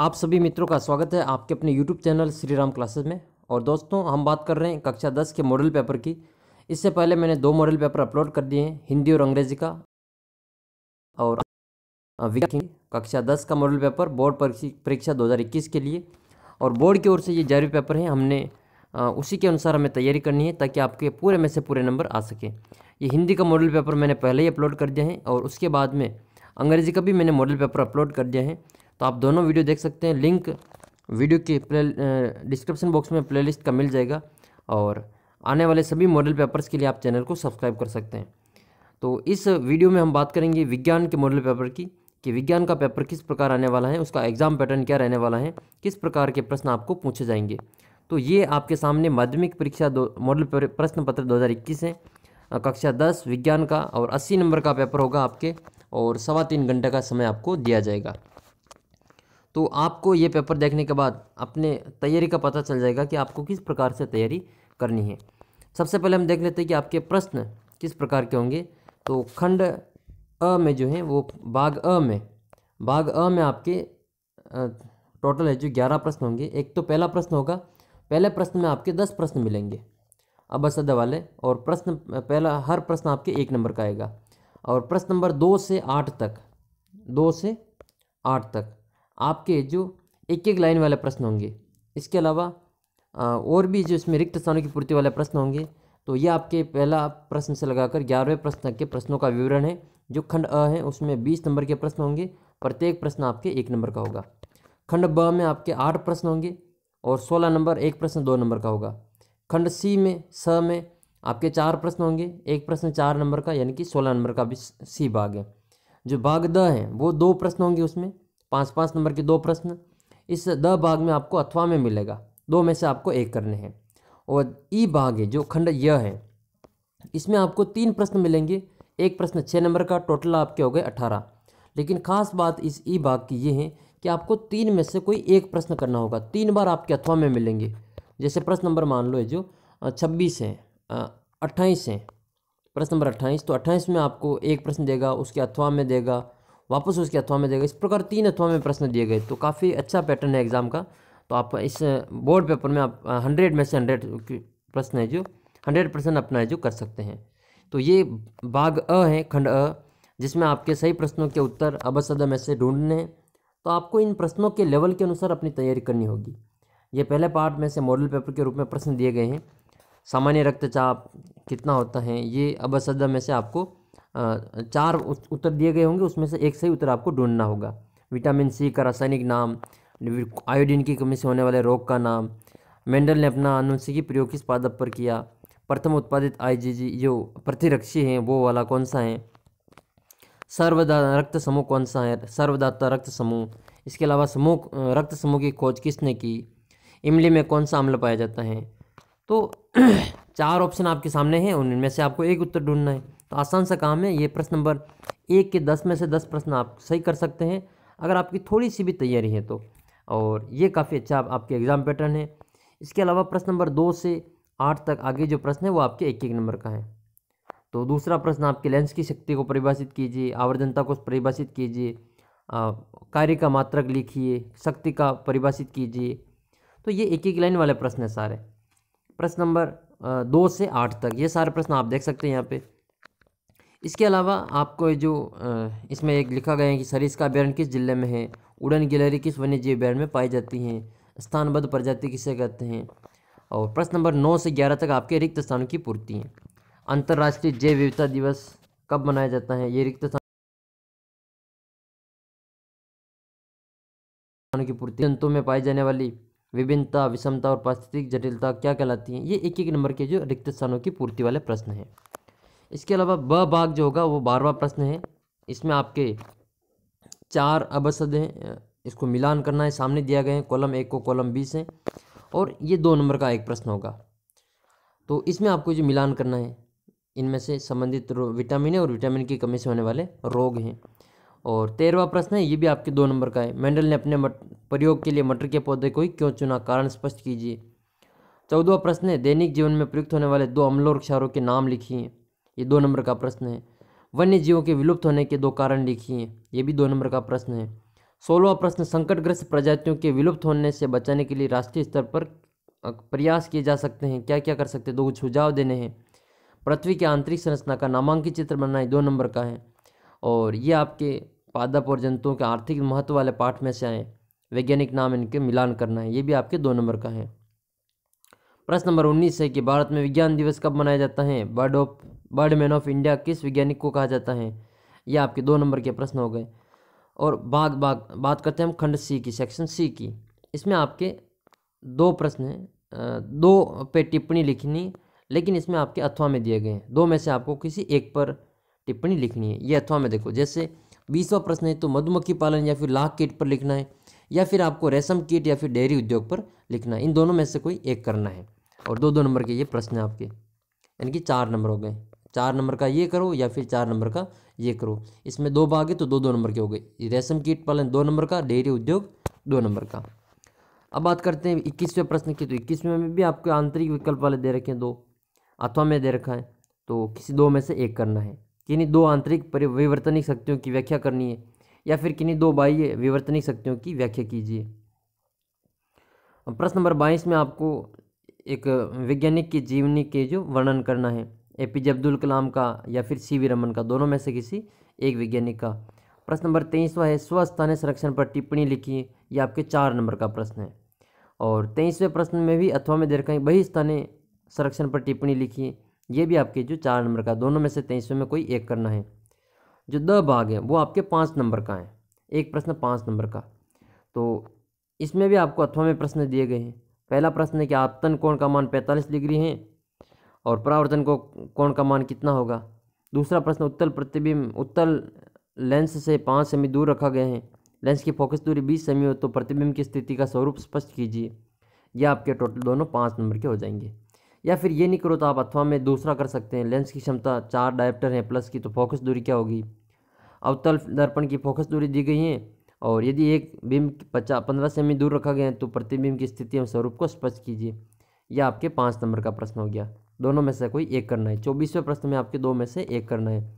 आप सभी मित्रों का स्वागत है आपके अपने YouTube channel Shri Ram classes में और दोस्तों हम बात कर रहे हैं कक्षा दस के मॉडल पेपर की इससे पहले मैंने दो मॉडल पेपर अपलोड कर दिए हैं हिंदी और अंग्रेजी का और कक्षा दस का मॉडल पेपर बोर्ड परीक्षा 2021 के लिए और बोर्ड की ओर से ये जारी पेपर हैं हमने उसी के अनुसार हमें तैयारी करनी है ताकि आपके पूरे में से पूरे नंबर आ सकें ये हिंदी का मॉडल पेपर मैंने पहले ही अपलोड कर दिया है और उसके बाद में अंग्रेजी का भी मैंने मॉडल पेपर अपलोड कर दिया है तो आप दोनों वीडियो देख सकते हैं लिंक वीडियो के प्ले डिस्क्रिप्शन बॉक्स में प्लेलिस्ट का मिल जाएगा और आने वाले सभी मॉडल पेपर्स के लिए आप चैनल को सब्सक्राइब कर सकते हैं तो इस वीडियो में हम बात करेंगे विज्ञान के मॉडल पेपर की कि विज्ञान का पेपर किस प्रकार आने वाला है उसका एग्ज़ाम पैटर्न क्या रहने वाला है किस प्रकार के प्रश्न आपको पूछे जाएंगे तो ये आपके सामने माध्यमिक परीक्षा दो मॉडल प्रश्न पत्र इक्कीस है कक्षा दस विज्ञान का और अस्सी नंबर का पेपर होगा आपके और सवा तीन घंटे का समय आपको दिया जाएगा तो आपको ये पेपर देखने के बाद अपने तैयारी का पता चल जाएगा कि आपको किस प्रकार से तैयारी करनी है सबसे पहले हम देख लेते हैं कि आपके प्रश्न किस प्रकार के होंगे तो खंड अ में जो है वो भाग अ में भाग अ में आपके टोटल है जो ग्यारह प्रश्न होंगे एक तो पहला प्रश्न होगा पहले प्रश्न में आपके दस प्रश्न मिलेंगे अबसद वाले और प्रश्न पहला हर प्रश्न आपके एक नंबर का आएगा और प्रश्न नंबर दो से आठ तक दो से आठ तक आपके जो एक एक लाइन वाले प्रश्न होंगे इसके अलावा और भी जो इसमें रिक्त स्थानों की पूर्ति वाले प्रश्न होंगे तो ये आपके पहला प्रश्न से लगाकर ग्यारहवें प्रश्न तक के प्रश्नों का विवरण है जो खंड अ है उसमें बीस नंबर के प्रश्न होंगे प्रत्येक प्रश्न आपके एक नंबर का होगा खंड ब में आपके आठ प्रश्न होंगे और सोलह नंबर एक प्रश्न दो नंबर का होगा खंड सी में स में आपके चार प्रश्न होंगे एक प्रश्न चार नंबर का यानी कि सोलह नंबर का भी सी भाग है जो भाग द है वो दो प्रश्न होंगे उसमें पाँच पाँच नंबर के दो प्रश्न इस द भाग में आपको अथवा में मिलेगा दो में से आपको एक करने हैं और ई भाग है जो खंड य है इसमें आपको तीन प्रश्न मिलेंगे एक प्रश्न छः नंबर का टोटल आपके हो गए अठारह लेकिन खास बात इस ई भाग की ये है कि आपको तीन में से कोई एक प्रश्न करना होगा तीन बार आपके अथवा में मिलेंगे जैसे प्रश्न नंबर मान लो है जो छब्बीस है अट्ठाईस है प्रश्न नंबर अट्ठाईस तो अट्ठाईस में आपको एक प्रश्न देगा उसके अथवा में देगा वापस उसके अथवा में देगा इस प्रकार तीन अथवा में प्रश्न दिए गए तो काफ़ी अच्छा पैटर्न है एग्जाम का तो आप इस बोर्ड पेपर में आप हंड्रेड में से हंड्रेड प्रश्न है जो हंड्रेड परसेंट अपना है जो कर सकते हैं तो ये भाग अ है खंड अ जिसमें आपके सही प्रश्नों के उत्तर अबसद में से ढूंढने हैं तो आपको इन प्रश्नों के लेवल के अनुसार अपनी तैयारी करनी होगी ये पहले पार्ट में से मॉडल पेपर के रूप में प्रश्न दिए गए हैं सामान्य रक्तचाप कितना होता है ये अबसद में से आपको चार उत्तर दिए गए होंगे उसमें से एक सही उत्तर आपको ढूंढना होगा विटामिन सी का रासायनिक नाम आयोडीन की कमी से होने वाले रोग का नाम मेंडल ने अपना आनुवंशिकी प्रयोग किस पादप पर किया प्रथम उत्पादित आईजीजी जो प्रतिरक्षी हैं वो वाला कौन सा है सर्वदा रक्त समूह कौन सा है सर्वदाता रक्त समूह इसके अलावा समूह रक्त समूह की खोज किसने की इमली में कौन सा अम्ल पाया जाता है तो चार ऑप्शन आपके सामने हैं उनमें से आपको एक उत्तर ढूंढना है तो आसान सा काम है ये प्रश्न नंबर एक के दस में से दस प्रश्न आप सही कर सकते हैं अगर आपकी थोड़ी सी भी तैयारी है तो और ये काफ़ी अच्छा आपके एग्ज़ाम पैटर्न है इसके अलावा प्रश्न नंबर दो से आठ तक आगे जो प्रश्न है वो आपके एक एक नंबर का है तो दूसरा प्रश्न आपके लेंस की शक्ति को परिभाषित कीजिए आवर्जनता को परिभाषित कीजिए कार्य का मात्रक लिखिए शक्ति का परिभाषित कीजिए तो ये एक एक लाइन वाले प्रश्न हैं सारे प्रश्न नंबर दो से आठ तक ये सारे प्रश्न आप देख सकते हैं यहाँ पर इसके अलावा आपको जो इसमें एक लिखा गया है कि सरिस्का अभ्यारण किस जिले में है उड़न गिलहरी किस वन्यजीव अभ्यारण में पाई जाती हैं स्थानबद्ध प्रजाति किसे कहते हैं और प्रश्न नंबर नौ से ग्यारह तक आपके रिक्त स्थानों की पूर्ति है अंतर्राष्ट्रीय जैव विविधता दिवस कब मनाया जाता है ये रिक्त स्थानों की पूर्ति जंतु में पाई जाने वाली विभिन्नता विषमता और पारिस्थितिक जटिलता क्या कहलाती हैं ये एक एक नंबर के जो रिक्त स्थानों की पूर्ति वाले प्रश्न हैं इसके अलावा ब भाग जो होगा वो बारवा प्रश्न है इसमें आपके चार अबसद हैं इसको मिलान करना है सामने दिया गया है कॉलम एक को कॉलम बी से और ये दो नंबर का एक प्रश्न होगा तो इसमें आपको जो मिलान करना है इनमें से संबंधित विटामिन और विटामिन की कमी से होने वाले रोग हैं और तेरहवा प्रश्न है ये भी आपके दो नंबर का है मेंडल ने अपने प्रयोग के लिए मटर के पौधे को ही क्यों चुना कारण स्पष्ट कीजिए चौदहवा प्रश्न है दैनिक जीवन में प्रयुक्त होने वाले दो अम्लों और क्षारों के नाम लिखिए ये दो नंबर का प्रश्न है वन्य जीवों के विलुप्त होने के दो कारण लिखिए ये भी दो नंबर का प्रश्न है सोलवा प्रश्न संकटग्रस्त प्रजातियों के विलुप्त होने से बचाने के लिए राष्ट्रीय स्तर पर प्रयास किए जा सकते हैं क्या क्या कर सकते हैं दो सुझाव देने हैं पृथ्वी की आंतरिक संरचना का नामांकित चित्र है दो नंबर का है और ये आपके पादप और जंतुओं के आर्थिक महत्व वाले पाठ में से आए वैज्ञानिक नाम इनके मिलान करना है ये भी आपके दो नंबर का है प्रश्न नंबर उन्नीस है कि भारत में विज्ञान दिवस कब मनाया जाता है bird of birdman of India किस वैज्ञानिक को कहा जाता है ये आपके दो नंबर के प्रश्न हो गए और बाग बाग बात करते हैं हम खंड सी की सेक्शन सी की इसमें आपके दो प्रश्न हैं दो पे टिप्पणी लिखनी लेकिन इसमें आपके अथवा में दिए गए हैं दो में से आपको किसी एक पर टिप्पणी लिखनी है ये अथवा में देखो जैसे बीसवा प्रश्न है तो मधुमक्खी पालन या फिर लाख कीट पर लिखना है या फिर आपको रेशम कीट या फिर डेयरी उद्योग पर लिखना है इन दोनों में से कोई एक करना है और दो दो नंबर के ये प्रश्न हैं आपके यानी कि चार नंबर हो गए चार नंबर का ये करो या फिर चार नंबर का ये करो इसमें दो भाग है तो दो दो नंबर के हो गए रेशम कीट पालन दो नंबर का डेयरी उद्योग दो नंबर का अब बात करते हैं इक्कीसवें प्रश्न की तो इक्कीसवें में भी आपके आंतरिक विकल्प वाले दे रखे हैं दो अथवा में दे रखा है तो किसी दो में से एक करना है किन्हीं दो आंतरिक परिवर्तनिक शक्तियों की व्याख्या करनी है या फिर किन्हीं दो बाह्य विवर्तनिक शक्तियों की व्याख्या कीजिए प्रश्न नंबर बाईस में आपको एक वैज्ञानिक की जीवनी के जो वर्णन करना है ए पी जे अब्दुल कलाम का या फिर सी वी रमन का दोनों में से किसी एक वैज्ञानिक का प्रश्न नंबर तेईसवा है स्वस्थानीय संरक्षण पर टिप्पणी लिखिए ये आपके चार नंबर का प्रश्न है और तेईसवें प्रश्न में भी अथवा में देर कहीं स्थानीय संरक्षण पर टिप्पणी लिखिए ये भी आपके जो चार नंबर का दोनों में से तेईसवें में कोई एक करना है जो द भाग है वो आपके पाँच नंबर का है एक प्रश्न पाँच नंबर का तो इसमें भी आपको अथवा में प्रश्न दिए गए हैं पहला प्रश्न है कि आपतन कोण का मान पैंतालीस डिग्री है और परावर्तन को कोण का मान कितना होगा दूसरा प्रश्न उत्तल प्रतिबिंब उत्तल लेंस से पाँच सेमी दूर रखा गया है लेंस की फोकस दूरी बीस सेमी हो तो प्रतिबिंब की स्थिति का स्वरूप स्पष्ट कीजिए यह आपके टोटल दोनों पाँच नंबर के हो जाएंगे या फिर ये नहीं करो तो आप अथवा में दूसरा कर सकते हैं लेंस की क्षमता चार डायप्टर हैं प्लस की तो फोकस दूरी क्या होगी अवतल दर्पण की फोकस दूरी दी गई है और यदि एक बिंब पचास पंद्रह सेमी दूर रखा गया है तो प्रतिबिंब की स्थिति एवं स्वरूप को स्पष्ट कीजिए यह आपके पाँच नंबर का प्रश्न हो गया दोनों में से कोई एक करना है चौबीसवें प्रश्न में आपके दो में से एक करना है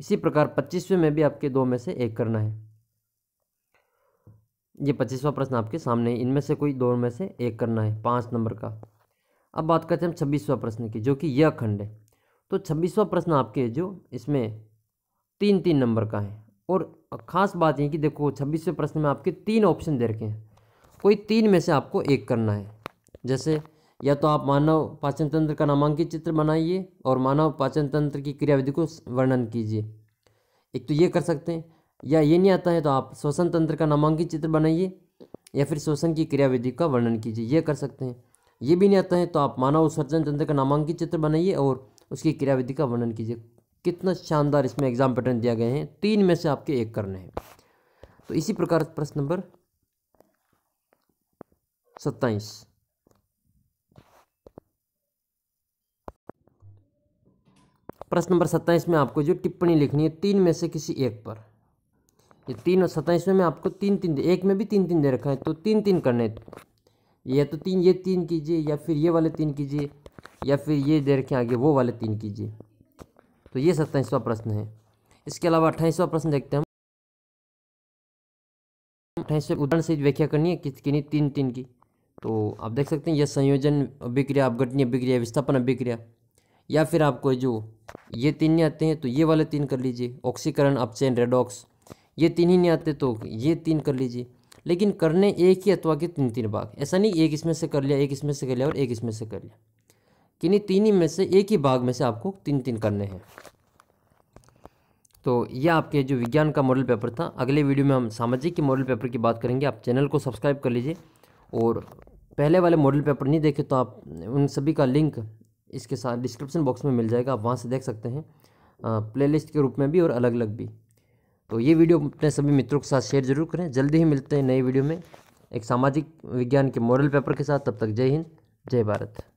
इसी प्रकार पच्चीसवें में भी आपके दो में से एक करना है ये पच्चीसवा प्रश्न आपके सामने है इनमें से कोई दो में से एक करना है पाँच नंबर का अब बात करते हैं हम प्रश्न की जो कि यह खंड है तो छब्बीसवा प्रश्न आपके जो इसमें तीन तीन नंबर का है और और ख़ास बात यह कि देखो छब्बीसवें प्रश्न में आपके तीन ऑप्शन दे रखे हैं कोई तीन में से आपको एक करना है जैसे या तो आप मानव पाचन तंत्र का नामांकित चित्र बनाइए और मानव पाचन तंत्र की क्रियाविधि को वर्णन कीजिए एक तो ये कर सकते हैं या ये नहीं आता है तो आप श्वसन तंत्र का नामांकित चित्र बनाइए या फिर श्वसन की क्रियाविधि का वर्णन कीजिए ये कर सकते हैं ये भी नहीं आता है तो आप मानव उत्सर्जन तंत्र का नामांकित चित्र बनाइए और उसकी क्रियाविधि का वर्णन कीजिए कितना शानदार इसमें एग्ज़ाम पैटर्न दिया गए हैं तीन में से आपके एक करने हैं तो इसी प्रकार प्रश्न नंबर सत्ताईस प्रश्न नंबर सत्ताईस में आपको जो टिप्पणी लिखनी है तीन में से किसी एक पर ये तीन और सत्ताईस में आपको तीन तीन एक में भी तीन तीन दे रखा है तो तीन तीन करने या तो तीन ये तीन कीजिए या फिर ये वाले तीन कीजिए या फिर ये दे रखे आगे वो वाले तीन कीजिए तो ये सत्ताईसवां प्रश्न है इसके अलावा अट्ठाईसवां प्रश्न देखते हैं अट्ठाईसवें उदाहरण से व्याख्या करनी है कि किन्हीं तीन तीन की तो आप देख सकते हैं यह संयोजन अभिक्रिया अपघटनीय अभिक्रिया विस्थापन अभिक्रिया या फिर आपको जो ये तीन नहीं आते हैं तो ये वाले तीन कर लीजिए ऑक्सीकरण अपचैन रेडॉक्स ये तीन ही नहीं आते तो ये तीन कर लीजिए लेकिन करने एक ही अथवा के तीन तीन भाग ऐसा नहीं एक इसमें से कर लिया एक इसमें से कर लिया और एक इसमें से कर लिया किन्हीं तीन ही में से एक ही भाग में से आपको तीन तीन करने हैं तो ये आपके जो विज्ञान का मॉडल पेपर था अगले वीडियो में हम सामाजिक के मॉडल पेपर की बात करेंगे आप चैनल को सब्सक्राइब कर लीजिए और पहले वाले मॉडल पेपर नहीं देखे तो आप उन सभी का लिंक इसके साथ डिस्क्रिप्शन बॉक्स में मिल जाएगा आप वहाँ से देख सकते हैं प्लेलिस्ट के रूप में भी और अलग अलग भी तो ये वीडियो अपने सभी मित्रों के साथ शेयर जरूर करें जल्दी ही मिलते हैं नए वीडियो में एक सामाजिक विज्ञान के मॉडल पेपर के साथ तब तक जय हिंद जय भारत